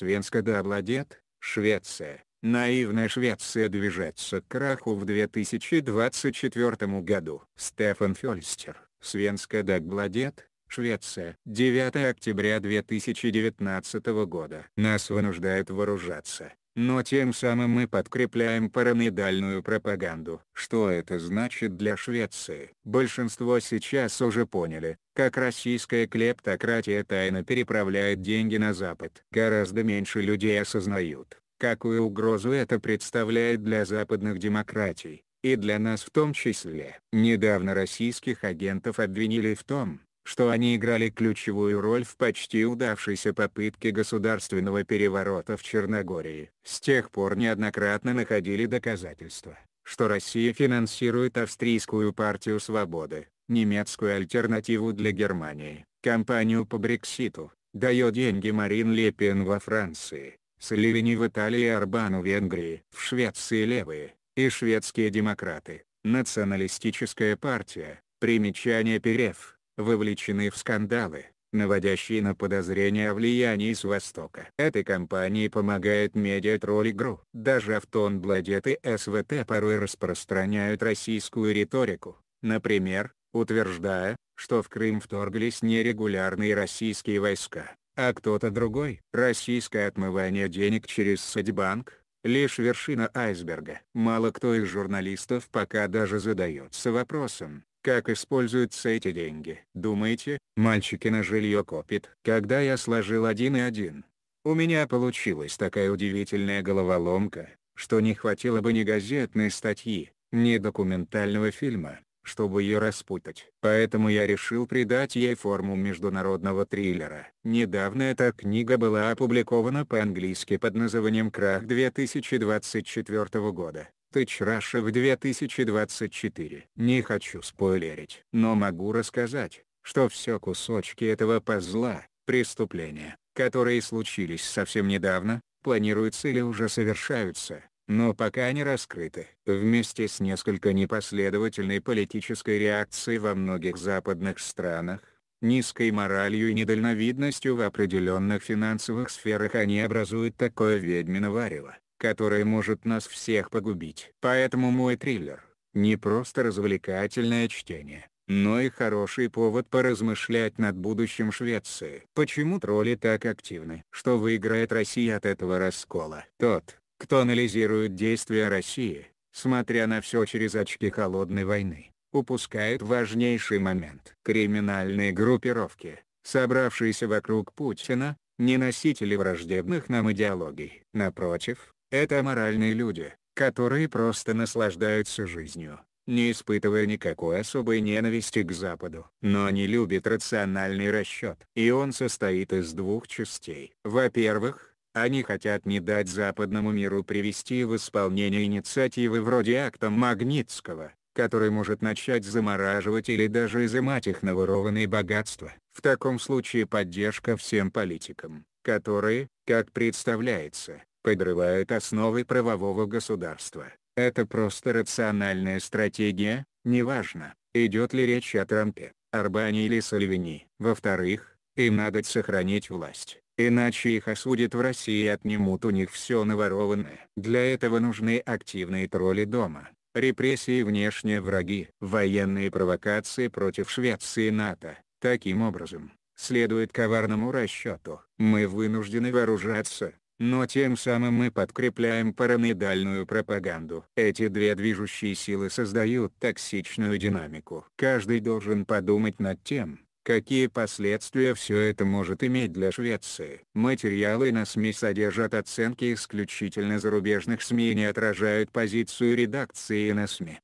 с Венска Обладет, Швеция. Наивная Швеция движется к краху в 2024 году. Стефан Фельстер, Свенска до Обладет, Швеция. 9 октября 2019 года. Нас вынуждают вооружаться но тем самым мы подкрепляем параноидальную пропаганду. Что это значит для Швеции? Большинство сейчас уже поняли, как российская клептократия тайно переправляет деньги на Запад. Гораздо меньше людей осознают, какую угрозу это представляет для западных демократий, и для нас в том числе. Недавно российских агентов обвинили в том, что они играли ключевую роль в почти удавшейся попытке государственного переворота в Черногории. С тех пор неоднократно находили доказательства, что Россия финансирует австрийскую партию свободы, немецкую альтернативу для Германии, кампанию по Брекситу, дает деньги Марин Лепин во Франции, Салливини в Италии и Арбану в Венгрии. В Швеции левые, и шведские демократы, националистическая партия, примечание Перев, вовлечены в скандалы, наводящие на подозрения о влиянии с Востока. Этой компании помогает медиатроллигру. Даже Автонбладет и СВТ порой распространяют российскую риторику, например, утверждая, что в Крым вторглись нерегулярные российские войска, а кто-то другой. Российское отмывание денег через Сетьбанк – лишь вершина айсберга. Мало кто из журналистов пока даже задается вопросом, как используются эти деньги? Думаете, мальчики на жилье копит? Когда я сложил один и один, у меня получилась такая удивительная головоломка, что не хватило бы ни газетной статьи, ни документального фильма, чтобы ее распутать. Поэтому я решил придать ей форму международного триллера. Недавно эта книга была опубликована по-английски под названием «Крах 2024 года». Тыч Раша в 2024. Не хочу спойлерить, но могу рассказать, что все кусочки этого пазла, преступления, которые случились совсем недавно, планируются или уже совершаются, но пока не раскрыты. Вместе с несколько непоследовательной политической реакцией во многих западных странах, низкой моралью и недальновидностью в определенных финансовых сферах они образуют такое ведьмино варево, которое может нас всех погубить. Поэтому мой триллер — не просто развлекательное чтение, но и хороший повод поразмышлять над будущим Швеции. Почему тролли так активны? Что выиграет Россия от этого раскола? Тот, кто анализирует действия России, смотря на все через очки холодной войны, упускает важнейший момент. Криминальные группировки, собравшиеся вокруг Путина, не носители враждебных нам идеологий. Напротив, это аморальные люди, которые просто наслаждаются жизнью, не испытывая никакой особой ненависти к Западу. Но они любят рациональный расчет. И он состоит из двух частей. Во-первых, они хотят не дать западному миру привести в исполнение инициативы вроде акта Магнитского, который может начать замораживать или даже изымать их наворованные богатства. В таком случае поддержка всем политикам, которые, как представляется, Подрывают основы правового государства. Это просто рациональная стратегия, неважно, идет ли речь о Трампе, Арбане или Сальвини. Во-вторых, им надо сохранить власть, иначе их осудят в России и отнимут у них все наворованное. Для этого нужны активные тролли дома, репрессии внешние враги, военные провокации против Швеции и НАТО. Таким образом, следует коварному расчету. Мы вынуждены вооружаться, но тем самым мы подкрепляем параноидальную пропаганду. Эти две движущие силы создают токсичную динамику. Каждый должен подумать над тем, Какие последствия все это может иметь для Швеции? Материалы на СМИ содержат оценки исключительно зарубежных СМИ и не отражают позицию редакции на СМИ.